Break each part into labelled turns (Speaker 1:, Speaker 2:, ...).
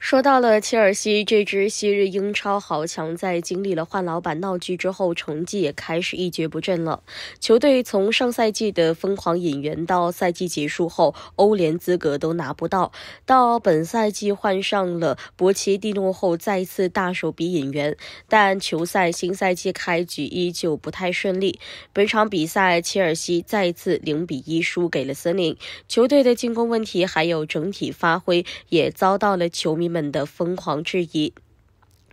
Speaker 1: 说到了切尔西这支昔日英超豪强，在经历了换老板闹剧之后，成绩也开始一蹶不振了。球队从上赛季的疯狂引援，到赛季结束后欧联资格都拿不到，到本赛季换上了博奇蒂诺后，再次大手笔引援，但球赛新赛季开局依旧不太顺利。本场比赛，切尔西再次0比1输给了森林。球队的进攻问题，还有整体发挥，也遭到了球迷。们的疯狂质疑。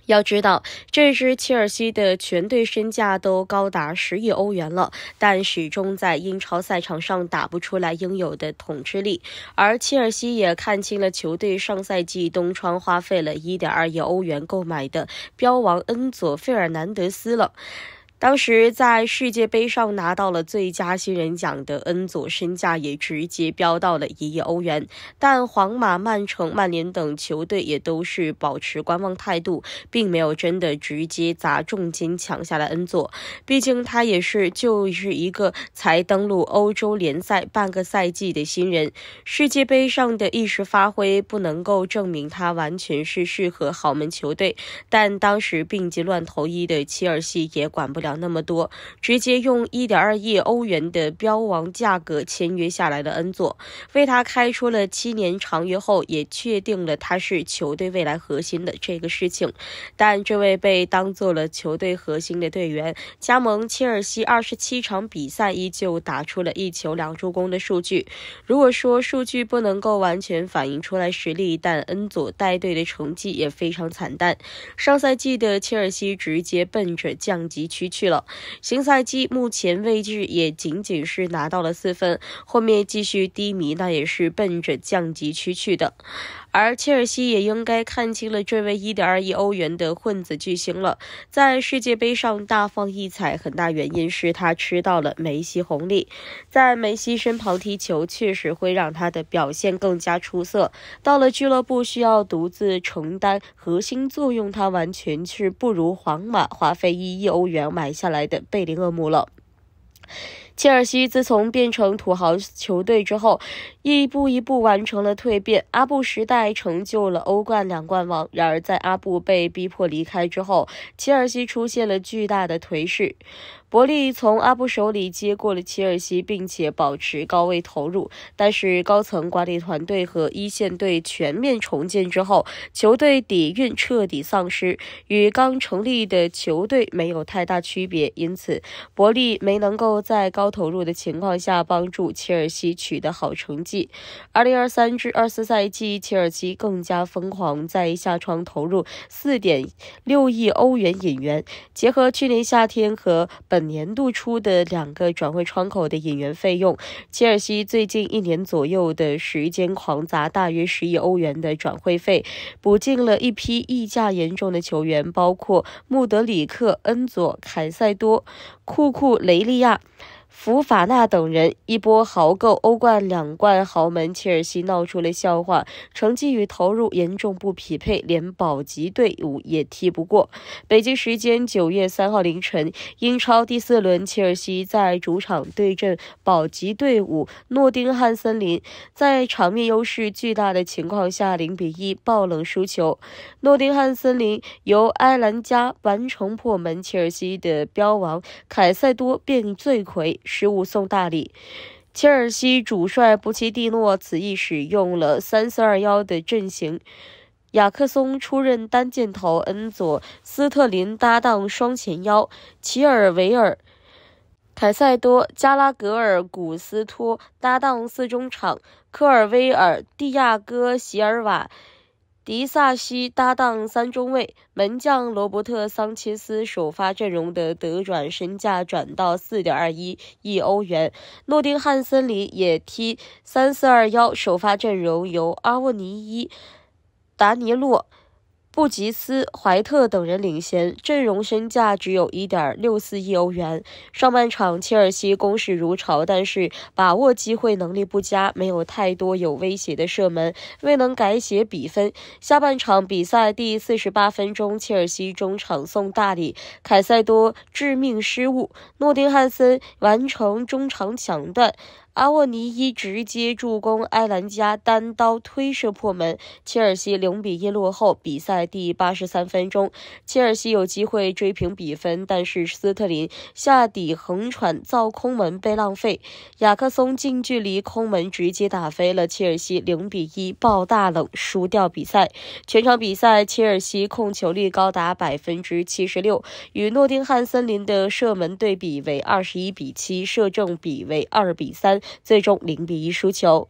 Speaker 1: 要知道，这支切尔西的全队身价都高达十亿欧元了，但始终在英超赛场上打不出来应有的统治力。而切尔西也看清了球队上赛季冬窗花费了一点二亿欧元购买的标王恩佐·费尔南德斯了。当时在世界杯上拿到了最佳新人奖的恩佐，身价也直接飙到了一亿欧元。但皇马、曼城、曼联等球队也都是保持观望态度，并没有真的直接砸重金抢下来恩佐。毕竟他也是就是一个才登陆欧洲联赛半个赛季的新人，世界杯上的一时发挥不能够证明他完全是适合豪门球队。但当时病急乱投医的切尔西也管不了。讲那么多，直接用1.2亿欧元的标王价格签约下来的恩佐，为他开出了七年长约后，也确定了他是球队未来核心的这个事情。但这位被当做了球队核心的队员，加盟切尔西二十七场比赛依旧打出了一球两助攻的数据。如果说数据不能够完全反映出来实力，但恩佐带队的成绩也非常惨淡。上赛季的切尔西直接奔着降级区。去了，新赛季目前位置也仅仅是拿到了四分，后面继续低迷，那也是奔着降级区去的。而切尔西也应该看清了这位1.2亿欧元的混子巨星了，在世界杯上大放异彩，很大原因是他吃到了梅西红利，在梅西身旁踢球，确实会让他的表现更加出色。到了俱乐部需要独自承担核心作用，他完全是不如皇马花费1亿欧元买下来的贝林厄姆了。切尔西自从变成土豪球队之后，一步一步完成了蜕变。阿布时代成就了欧冠两冠王，然而在阿布被逼迫离开之后，切尔西出现了巨大的颓势。伯利从阿布手里接过了切尔西，并且保持高位投入，但是高层管理团队和一线队全面重建之后，球队底蕴彻底丧失，与刚成立的球队没有太大区别，因此伯利没能够在高投入的情况下帮助切尔西取得好成绩。二零二三至二四赛季，切尔西更加疯狂，在夏窗投入四点六亿欧元引援，结合去年夏天和本。本年度出的两个转会窗口的引援费用，切尔西最近一年左右的时间狂砸大约十亿欧元的转会费，补进了一批溢价严重的球员，包括穆德里克、恩佐、凯塞多、库库雷利亚。福法纳等人一波豪购欧冠两冠豪门切尔西闹出了笑话，成绩与投入严重不匹配，连保级队伍也踢不过。北京时间九月三号凌晨，英超第四轮，切尔西在主场对阵保级队伍诺丁汉森林，在场面优势巨大的情况下，零比一爆冷输球。诺丁汉森林由埃兰加完成破门，切尔西的标王凯塞多变罪魁。十五送大礼，切尔西主帅布奇蒂诺此役使用了三四二幺的阵型，雅克松出任单箭头，恩佐斯特林搭档双前腰齐尔维尔、凯塞多、加拉格尔、古斯托搭档四中场科尔威尔、蒂亚戈、席尔瓦。迪萨西搭档三中卫门将罗伯特·桑切斯首发阵容的德转身价转到四点二一亿欧元。诺丁汉森林也踢三四二幺首发阵容，由阿沃尼伊达尼洛。布吉斯、怀特等人领衔阵容，身价只有一点六四亿欧元。上半场，切尔西攻势如潮，但是把握机会能力不佳，没有太多有威胁的射门，未能改写比分。下半场比赛第四十八分钟，切尔西中场送大礼，凯塞多致命失误，诺丁汉森完成中场抢断。阿沃尼伊直接助攻，埃兰加单刀推射破门，切尔西零比一落后。比赛第八十三分钟，切尔西有机会追平比分，但是斯特林下底横传造空门被浪费，雅克松近距离空门直接打飞了，切尔西零比一爆大冷，输掉比赛。全场比赛，切尔西控球率高达百分之七十六，与诺丁汉森林的射门对比为二十一比七，射正比为二比三。最终零比一输球，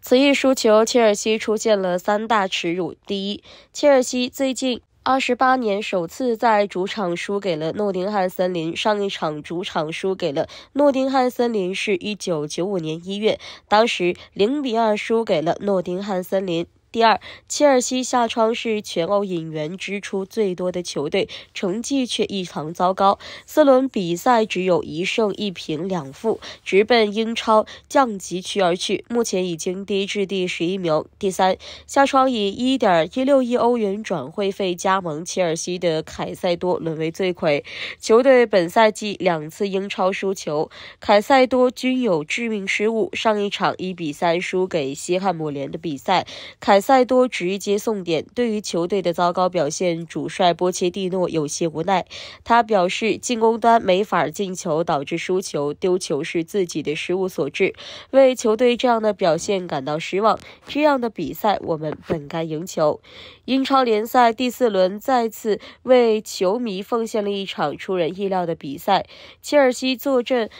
Speaker 1: 此役输球，切尔西出现了三大耻辱。第一，切尔西最近二十八年首次在主场输给了诺丁汉森林。上一场主场输给了诺丁汉森林是一九九五年一月，当时零比二输给了诺丁汉森林。第二，切尔西下窗是全欧引援支出最多的球队，成绩却异常糟糕，四轮比赛只有一胜一平两负，直奔英超降级区而去，目前已经跌至第十一名。第三，下窗以一点一六亿欧元转会费加盟切尔西的凯塞多沦为罪魁，球队本赛季两次英超输球，凯塞多均有致命失误。上一场一比三输给西汉姆联的比赛，凯。赛多直接送点，对于球队的糟糕表现，主帅波切蒂诺有些无奈。他表示，进攻端没法进球导致输球，丢球是自己的失误所致，为球队这样的表现感到失望。这样的比赛，我们本该赢球。英超联赛第四轮再次为球迷奉献了一场出人意料的比赛，切尔西坐镇。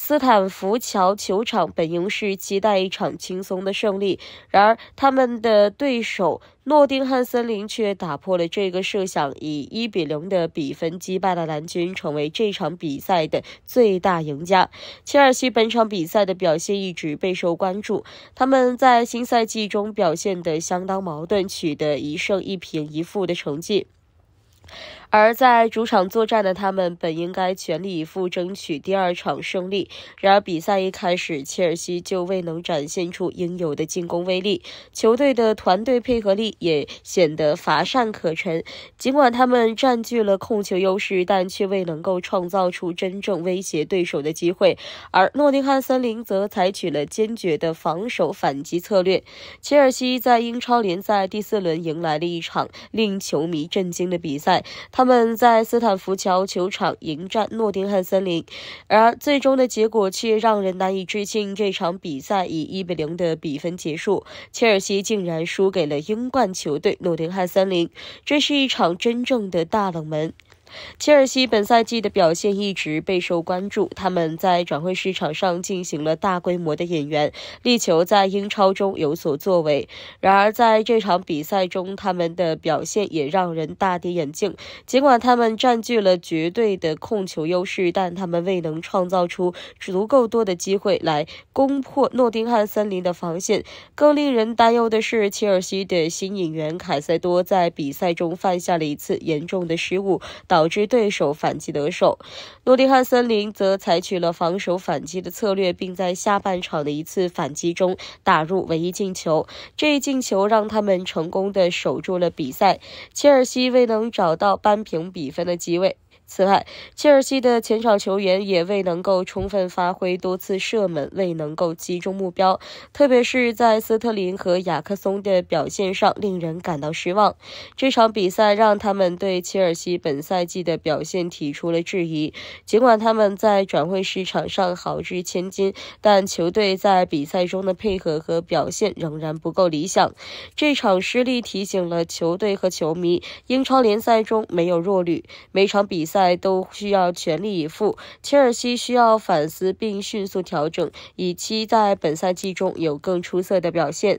Speaker 1: 斯坦福桥球场本应是期待一场轻松的胜利，然而他们的对手诺丁汉森林却打破了这个设想，以一比零的比分击败了蓝军，成为这场比赛的最大赢家。切尔西本场比赛的表现一直备受关注，他们在新赛季中表现得相当矛盾，取得一胜一平一负的成绩。而在主场作战的他们本应该全力以赴争取第二场胜利，然而比赛一开始，切尔西就未能展现出应有的进攻威力，球队的团队配合力也显得乏善可陈。尽管他们占据了控球优势，但却未能够创造出真正威胁对手的机会。而诺丁汉森林则采取了坚决的防守反击策略。切尔西在英超联赛第四轮迎来了一场令球迷震惊的比赛。他们在斯坦福桥球场迎战诺丁汉森林，而最终的结果却让人难以置信。这场比赛以一比零的比分结束，切尔西竟然输给了英冠球队诺丁汉森林，这是一场真正的大冷门。切尔西本赛季的表现一直备受关注，他们在转会市场上进行了大规模的引援，力求在英超中有所作为。然而，在这场比赛中，他们的表现也让人大跌眼镜。尽管他们占据了绝对的控球优势，但他们未能创造出足够多的机会来攻破诺丁汉森林的防线。更令人担忧的是，切尔西的新引援凯塞多在比赛中犯下了一次严重的失误。导。导致对手反击得手，诺丁汉森林则采取了防守反击的策略，并在下半场的一次反击中打入唯一进球。这一进球让他们成功的守住了比赛，切尔西未能找到扳平比分的机会。此外，切尔西的前场球员也未能够充分发挥，多次射门未能够击中目标，特别是在斯特林和雅克松的表现上令人感到失望。这场比赛让他们对切尔西本赛季的表现提出了质疑。尽管他们在转会市场上好资千金，但球队在比赛中的配合和表现仍然不够理想。这场失利提醒了球队和球迷，英超联赛中没有弱旅，每场比赛。在都需要全力以赴，切尔西需要反思并迅速调整，以期在本赛季中有更出色的表现。